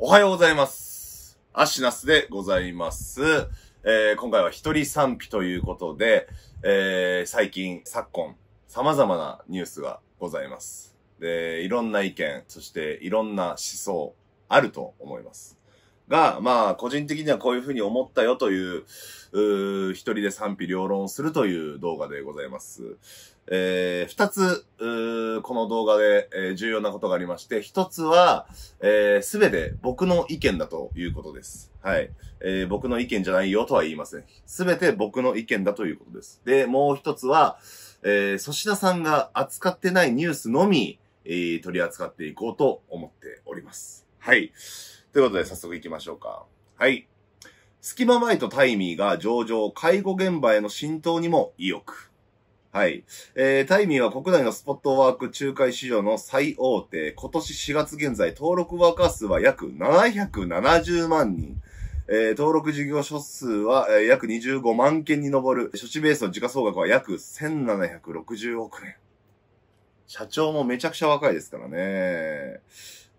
おはようございます。アシナスでございます。えー、今回は一人賛否ということで、えー、最近、昨今、様々なニュースがございます。で、いろんな意見、そしていろんな思想、あると思います。が、まあ、個人的にはこういうふうに思ったよという、う一人で賛否両論するという動画でございます。えー、二つ、この動画で、えー、重要なことがありまして、一つは、す、えー、べ、て僕の意見だということです。はい。えー、僕の意見じゃないよとは言いません。すべて僕の意見だということです。で、もう一つは、えー、粗品さんが扱ってないニュースのみ、えー、取り扱っていこうと思っております。はい。ということで、早速行きましょうか。はい。隙間前とタイミーが上場、介護現場への浸透にも意欲。はい。えー、タイミーは国内のスポットワーク仲介市場の最大手、今年4月現在、登録ワーカー数は約770万人。えー、登録事業所数は、えー、約25万件に上る。処置ベースの時価総額は約1760億円。社長もめちゃくちゃ若いですからね。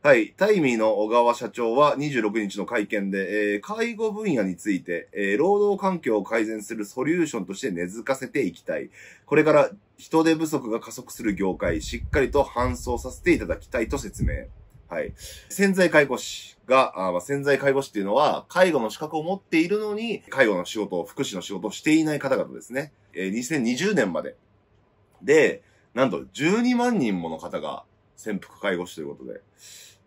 はい。タイミーの小川社長は26日の会見で、えー、介護分野について、えー、労働環境を改善するソリューションとして根付かせていきたい。これから人手不足が加速する業界、しっかりと搬送させていただきたいと説明。はい。潜在介護士が、あまあ、潜在介護士っていうのは、介護の資格を持っているのに、介護の仕事を、福祉の仕事をしていない方々ですね。えー、2020年まで。で、なんと12万人もの方が潜伏介護士ということで。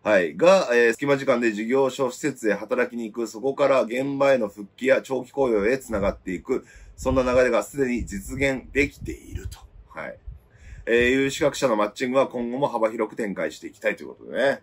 はい。が、えー、隙間時間で事業所施設へ働きに行く、そこから現場への復帰や長期雇用へ繋がっていく、そんな流れがすでに実現できていると。はい。えー、有資格者のマッチングは今後も幅広く展開していきたいということでね。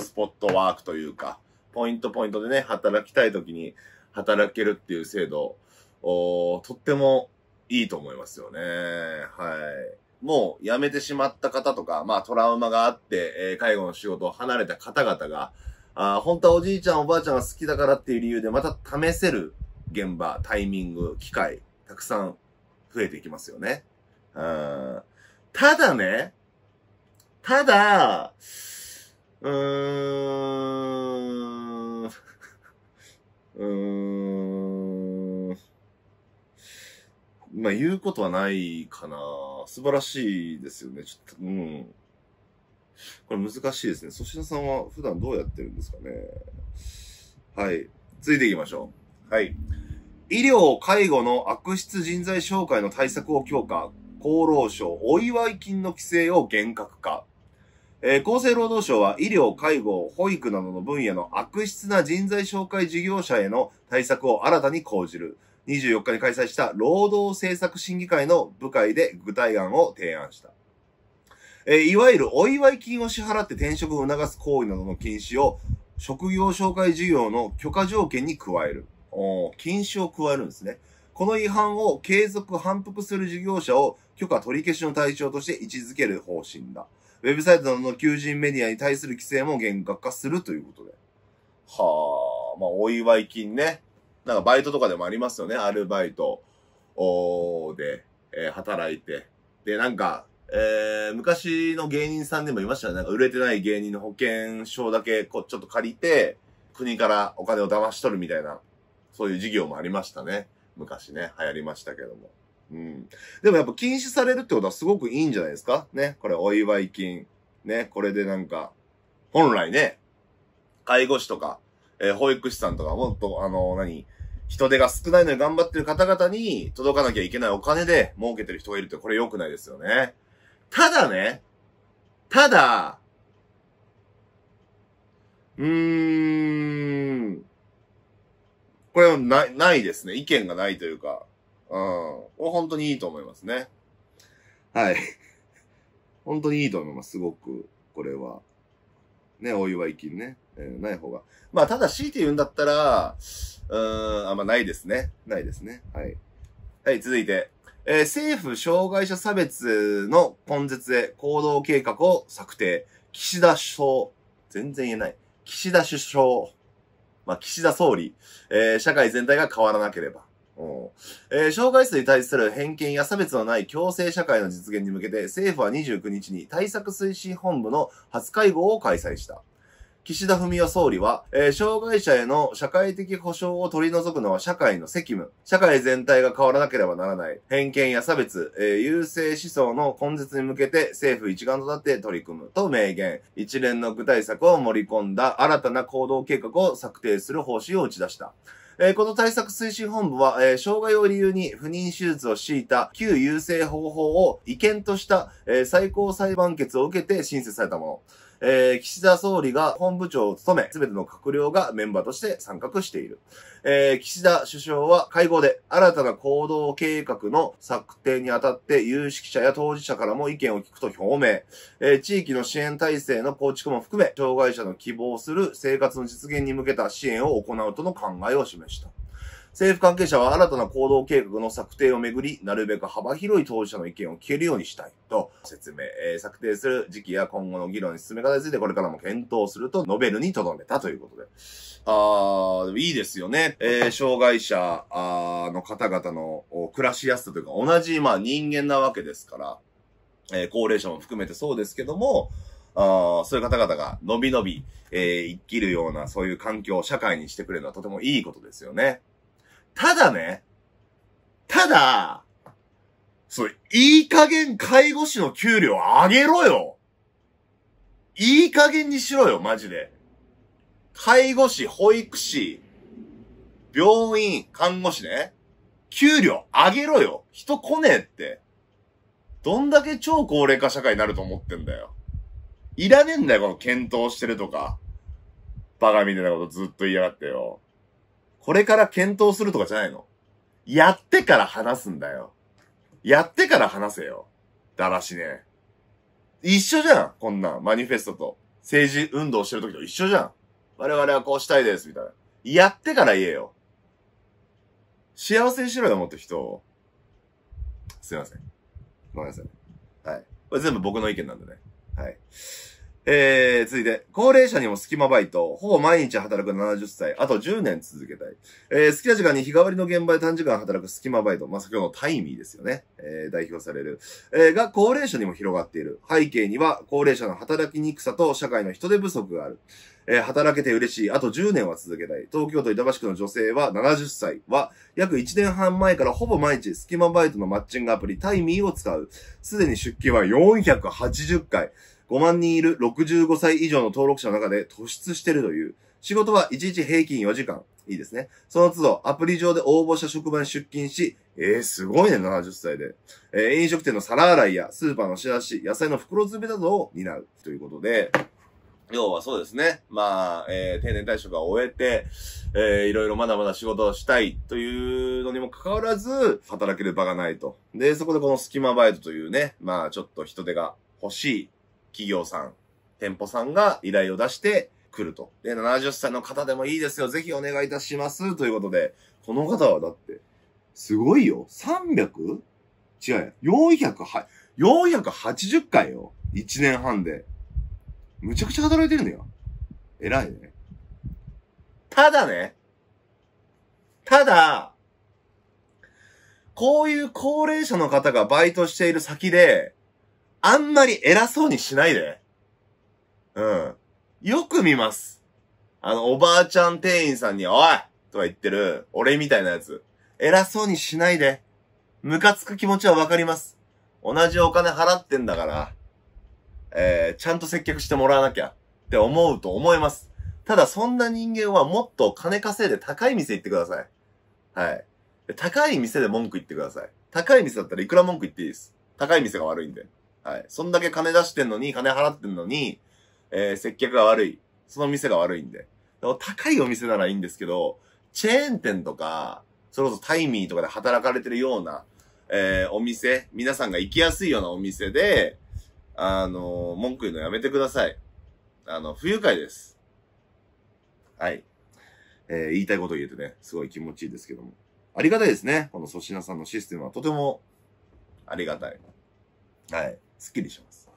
スポットワークというか、ポイントポイントでね、働きたい時に働けるっていう制度、おとってもいいと思いますよね。はい。もう辞めてしまった方とか、まあトラウマがあって、えー、介護の仕事を離れた方々が、あ本当はおじいちゃんおばあちゃんが好きだからっていう理由でまた試せる現場、タイミング、機会、たくさん増えていきますよね。うん。ただね、ただ、うーん、うーん、まあ、言うことはないかな。素晴らしいですよね。ちょっと、うん。これ難しいですね。粗品さんは普段どうやってるんですかね。はい。続いていきましょう。はい。医療、介護の悪質人材紹介の対策を強化。厚労省、お祝い金の規制を厳格化。えー、厚生労働省は医療、介護、保育などの分野の悪質な人材紹介事業者への対策を新たに講じる。24日に開催した労働政策審議会の部会で具体案を提案した。えー、いわゆるお祝い金を支払って転職を促す行為などの禁止を職業紹介事業の許可条件に加える。お禁止を加えるんですね。この違反を継続反復する事業者を許可取り消しの対象として位置づける方針だ。ウェブサイトなどの求人メディアに対する規制も厳格化するということで。はあ、まあ、お祝い金ね。なんかバイトとかでもありますよね。アルバイトで、えー、働いて。で、なんか、えー、昔の芸人さんでもいましたね。なんか売れてない芸人の保険証だけこう、ちょっと借りて、国からお金を騙し取るみたいな、そういう事業もありましたね。昔ね、流行りましたけども。うん。でもやっぱ禁止されるってことはすごくいいんじゃないですかね。これお祝い金。ね、これでなんか、本来ね、介護士とか、えー、保育士さんとかもっと、あの、何、人手が少ないのに頑張ってる方々に届かなきゃいけないお金で儲けてる人がいるってこれ良くないですよね。ただね、ただ、うーん、これはない、ないですね。意見がないというか、うん。本当にいいと思いますね。はい。本当にいいと思います。すごく、これは。ね、お祝い金ね。えー、ない方が。まあ、ただ強いて言うんだったら、うーん、あんまないですね。ないですね。はい。はい、続いて。えー、政府障害者差別の根絶へ行動計画を策定。岸田首相。全然言えない。岸田首相。まあ、岸田総理。えー、社会全体が変わらなければ。えー、障害者に対する偏見や差別のない共生社会の実現に向けて、政府は29日に対策推進本部の初会合を開催した。岸田文雄総理は、えー、障害者への社会的保障を取り除くのは社会の責務。社会全体が変わらなければならない。偏見や差別、えー、優勢思想の根絶に向けて政府一丸となって取り組むと明言。一連の具体策を盛り込んだ新たな行動計画を策定する方針を打ち出した。えー、この対策推進本部は、えー、障害を理由に不妊手術を強いた旧優勢方法を違憲とした、えー、最高裁判決を受けて申請されたもの。えー、岸田総理が本部長を務め、すべての閣僚がメンバーとして参画している。えー、岸田首相は会合で新たな行動計画の策定にあたって有識者や当事者からも意見を聞くと表明、えー、地域の支援体制の構築も含め、障害者の希望する生活の実現に向けた支援を行うとの考えを示した。政府関係者は新たな行動計画の策定をめぐり、なるべく幅広い当事者の意見を聞けるようにしたいと説明、えー、策定する時期や今後の議論に進め方についてこれからも検討すると述べるにとどめたということで。あー、いいですよね。えー、障害者の方々の暮らしやすさというか、同じ、まあ、人間なわけですから、えー、高齢者も含めてそうですけども、あそういう方々がのびのび、えー、生きるような、そういう環境を社会にしてくれるのはとてもいいことですよね。ただね、ただ、そう、いい加減介護士の給料上げろよいい加減にしろよ、マジで。介護士、保育士、病院、看護師ね。給料上げろよ人来ねえって。どんだけ超高齢化社会になると思ってんだよ。いらねえんだよ、この検討してるとか。バカみたいなことずっと言いやがってよ。これから検討するとかじゃないの。やってから話すんだよ。やってから話せよ。だらしね一緒じゃん、こんなマニフェストと。政治運動してる時と一緒じゃん。我々はこうしたいです、みたいな。やってから言えよ。幸せにしろよ、もっと人を。すいません。ごめんなさい。はい。これ全部僕の意見なんでね。はい。えー、続いて、高齢者にも隙間バイト、ほぼ毎日働く70歳、あと10年続けたい。えー、好きな時間に日替わりの現場で短時間働く隙間バイト、まあ、先ほどのタイミーですよね。えー、代表される。えー、が高齢者にも広がっている。背景には、高齢者の働きにくさと社会の人手不足がある。えー、働けて嬉しい。あと10年は続けたい。東京都板橋区の女性は70歳は、約1年半前からほぼ毎日、隙間バイトのマッチングアプリ、タイミーを使う。すでに出勤は480回。5万人いる65歳以上の登録者の中で突出してるという。仕事は1日平均4時間。いいですね。その都度、アプリ上で応募した職場に出勤し、えー、すごいね、70歳で。えー、飲食店の皿洗いや、スーパーの仕出し、野菜の袋詰めなどを担う。ということで、要はそうですね。まあ、えー、定年退職は終えて、えー、いろいろまだまだ仕事をしたいというのにもかかわらず、働ける場がないと。で、そこでこの隙間バイトというね、まあ、ちょっと人手が欲しい企業さん、店舗さんが依頼を出してくると。で、70歳の方でもいいですよ。ぜひお願いいたします。ということで、この方はだって、すごいよ。300? 違うや。400 480回よ。1年半で。むちゃくちゃ働いてるんだよ。偉いね。ただね。ただ、こういう高齢者の方がバイトしている先で、あんまり偉そうにしないで。うん。よく見ます。あの、おばあちゃん店員さんに、おいとか言ってる、俺みたいなやつ。偉そうにしないで。ムカつく気持ちはわかります。同じお金払ってんだから、えー、ちゃんと接客してもらわなきゃって思うと思います。ただそんな人間はもっと金稼いで高い店行ってください。はい。高い店で文句言ってください。高い店だったらいくら文句言っていいです。高い店が悪いんで。はい。そんだけ金出してんのに、金払ってんのに、えー、接客が悪い。その店が悪いんで。高いお店ならいいんですけど、チェーン店とか、それこそタイミーとかで働かれてるような、えー、お店、皆さんが行きやすいようなお店で、あのー、文句言うのやめてください。あの、不愉快です。はい。えー、言いたいこと言えてね、すごい気持ちいいですけども。ありがたいですね。この粗品さんのシステムはとてもありがたい。はい。すっきりします。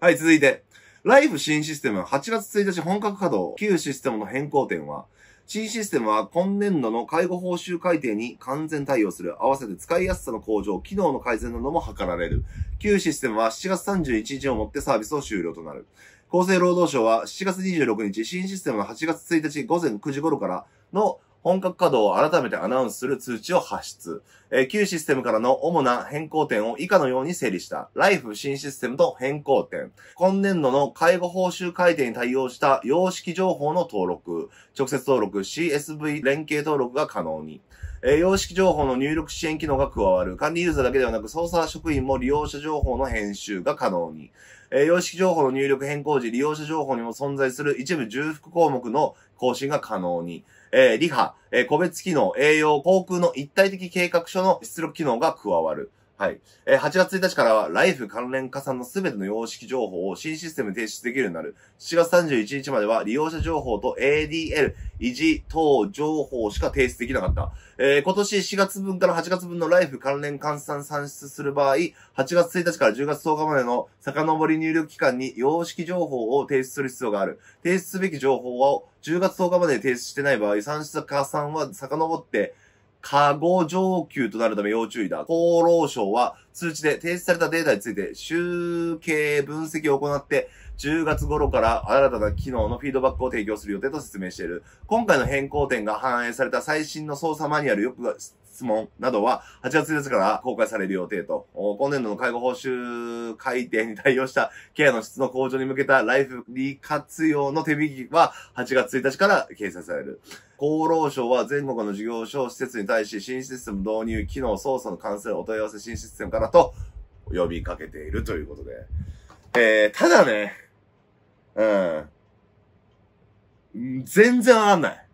はい、続いて。ライフ新システム8月1日本格稼働。旧システムの変更点は、新システムは今年度の介護報酬改定に完全対応する。合わせて使いやすさの向上、機能の改善なども図られる。旧システムは7月31日をもってサービスを終了となる。厚生労働省は7月26日、新システムは8月1日午前9時頃からの本格稼働を改めてアナウンスする通知を発出。えー、旧システムからの主な変更点を以下のように整理した。ライフ新システムと変更点。今年度の介護報酬改定に対応した様式情報の登録。直接登録 CSV 連携登録が可能に。えー、様式情報の入力支援機能が加わる。管理ユーザーだけではなく、操作職員も利用者情報の編集が可能に。えー、様式情報の入力変更時、利用者情報にも存在する一部重複項目の更新が可能に。えー、リハ、えー、個別機能、栄養、航空の一体的計画書の出力機能が加わる。はい。えー、8月1日からは、ライフ関連加算のすべての様式情報を新システムに提出できるようになる。7月31日までは、利用者情報と ADL、維持等情報しか提出できなかった。えー、今年4月分から8月分のライフ関連換算算出する場合、8月1日から10月10日までの遡り入力期間に様式情報を提出する必要がある。提出すべき情報を10月10日まで提出してない場合、算出加算は遡って、過誤上級となるため要注意だ。厚労省は通知で提出されたデータについて集計分析を行って、10月頃から新たな機能のフィードバックを提供する予定と説明している。今回の変更点が反映された最新の操作マニュアルよく質問などは8月1日から公開される予定と、今年度の介護報酬改定に対応したケアの質の向上に向けたライフ利活用の手引きは8月1日から掲載される。厚労省は全国の事業所施設に対し新システム導入、機能、操作の関するお問い合わせ新システムからと呼びかけているということで。えー、ただね、うん。全然わかんない。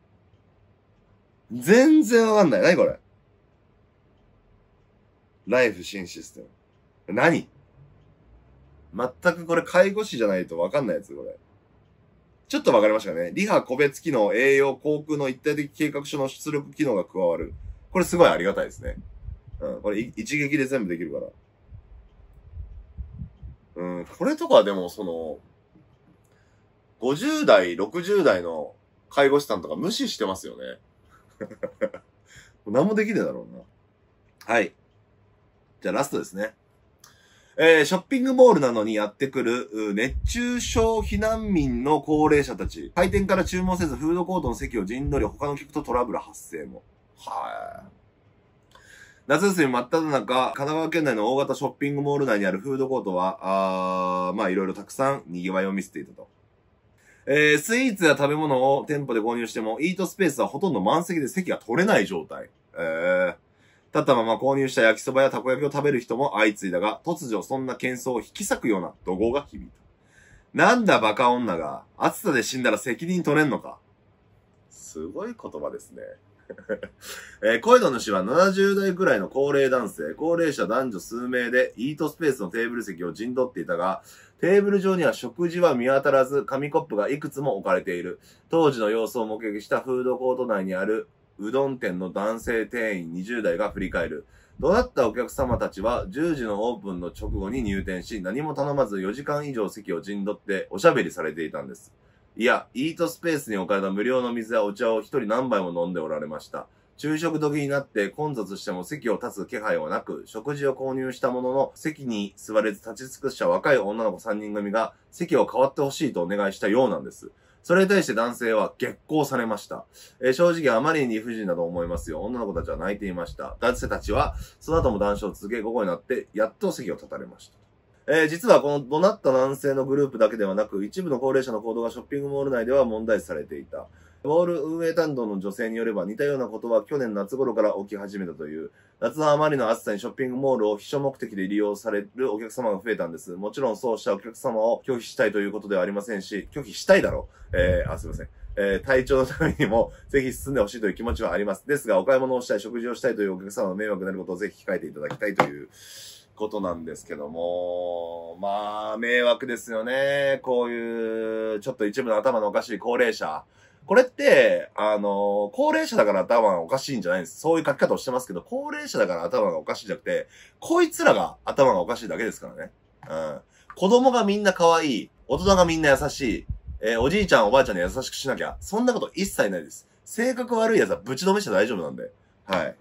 全然わかんない。何これライフ新システム。何全くこれ介護士じゃないとわかんないやつ、これ。ちょっとわかりましたね。リハ個別機能、栄養、航空の一体的計画書の出力機能が加わる。これすごいありがたいですね。うん、これ一撃で全部できるから。うん、これとかでもその、50代、60代の介護士さんとか無視してますよね。何もできねえだろうな。はい。じゃあラストですね。えー、ショッピングモールなのにやってくる、熱中症避難民の高齢者たち。開店から注文せず、フードコートの席を陣取り、他の客とトラブル発生も。はい。夏休み真っ只中、神奈川県内の大型ショッピングモール内にあるフードコートは、あまあいろいろたくさん賑わいを見せていたと。えー、スイーツや食べ物を店舗で購入しても、イートスペースはほとんど満席で席が取れない状態。えー、立ったまま購入した焼きそばやたこ焼きを食べる人も相次いだが、突如そんな喧騒を引き裂くような怒号が響いた。なんだバカ女が、暑さで死んだら責任取れんのか。すごい言葉ですね。えー、声の主は70代くらいの高齢男性、高齢者男女数名でイートスペースのテーブル席を陣取っていたが、テーブル上には食事は見当たらず、紙コップがいくつも置かれている。当時の様子を目撃したフードコート内にあるうどん店の男性店員20代が振り返る。怒鳴ったお客様たちは10時のオープンの直後に入店し、何も頼まず4時間以上席を陣取っておしゃべりされていたんです。いや、イートスペースに置かれた無料の水やお茶を一人何杯も飲んでおられました。昼食時になって混雑しても席を立つ気配はなく、食事を購入したものの、席に座れず立ち尽くした若い女の子3人組が席を変わってほしいとお願いしたようなんです。それに対して男性は激光されました。えー、正直あまりに理不尽だと思いますよ。女の子たちは泣いていました。男性たちは、その後も談笑を続け、午後になって、やっと席を立たれました。えー、実はこの怒鳴った男性のグループだけではなく、一部の高齢者の行動がショッピングモール内では問題視されていた。ウォール運営担当の女性によれば、似たようなことは去年夏頃から起き始めたという。夏のあまりの暑さにショッピングモールを秘書目的で利用されるお客様が増えたんです。もちろんそうしたお客様を拒否したいということではありませんし、拒否したいだろう。えー、あ、すいません。えー、体調のためにも、ぜひ進んでほしいという気持ちはあります。ですが、お買い物をしたい、食事をしたいというお客様の迷惑になることをぜひ控えていただきたいという。ことなんですけども、まあ、迷惑ですよね。こういう、ちょっと一部の頭のおかしい高齢者。これって、あのー、高齢者だから頭がおかしいんじゃないんです。そういう書き方をしてますけど、高齢者だから頭がおかしいんじゃなくて、こいつらが頭がおかしいだけですからね。うん。子供がみんな可愛い、大人がみんな優しい、えー、おじいちゃんおばあちゃんに優しくしなきゃ、そんなこと一切ないです。性格悪い奴はぶち止めして大丈夫なんで。はい。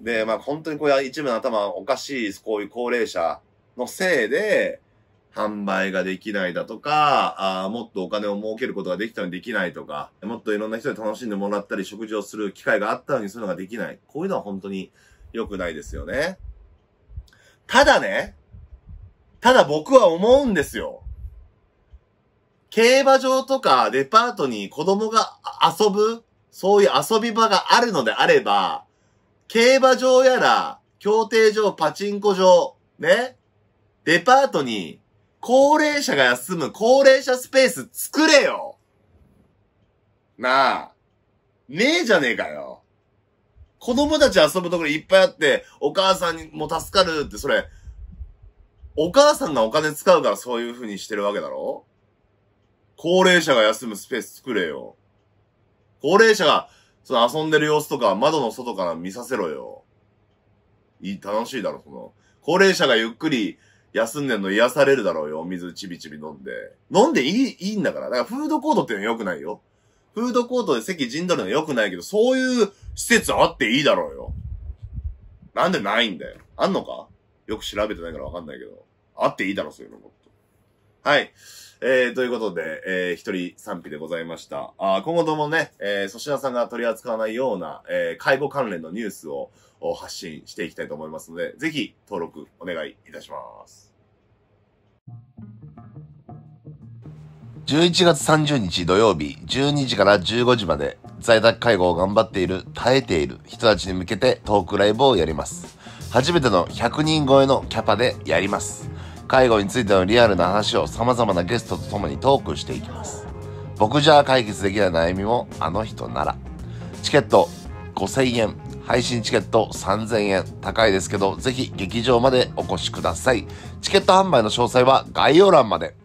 で、まあ本当にこういう一部の頭おかしい、こういう高齢者のせいで、販売ができないだとか、あもっとお金を儲けることができたのにできないとか、もっといろんな人に楽しんでもらったり、食事をする機会があったのにそういうのができない。こういうのは本当に良くないですよね。ただね、ただ僕は思うんですよ。競馬場とかデパートに子供が遊ぶ、そういう遊び場があるのであれば、競馬場やら、競艇場、パチンコ場、ね、デパートに高齢者が休む高齢者スペース作れよなあ。ねえじゃねえかよ。子供たち遊ぶところいっぱいあって、お母さんにも助かるって、それ、お母さんがお金使うからそういう風にしてるわけだろ高齢者が休むスペース作れよ。高齢者が、その遊んでる様子とか窓の外から見させろよ。いい、楽しいだろ、その。高齢者がゆっくり休んでんの癒されるだろうよ。お水ちびちび飲んで。飲んでいい、いいんだから。だからフードコートっていうのは良くないよ。フードコートで席陣取るのは良くないけど、そういう施設あっていいだろうよ。なんでないんだよ。あんのかよく調べてないからわかんないけど。あっていいだろ、そういうのも。はい。えー、ということで、えー、一人賛否でございました。あ今後ともね、えー、粗品さんが取り扱わないような、えー、介護関連のニュースを発信していきたいと思いますので、ぜひ登録お願いいたします。11月30日土曜日12時から15時まで在宅介護を頑張っている、耐えている人たちに向けてトークライブをやります。初めての100人超えのキャパでやります。介護についてのリアルな話を様々なゲストと共にトークしていきます。僕じゃ解決できない悩みもあの人なら。チケット5000円、配信チケット3000円、高いですけど、ぜひ劇場までお越しください。チケット販売の詳細は概要欄まで。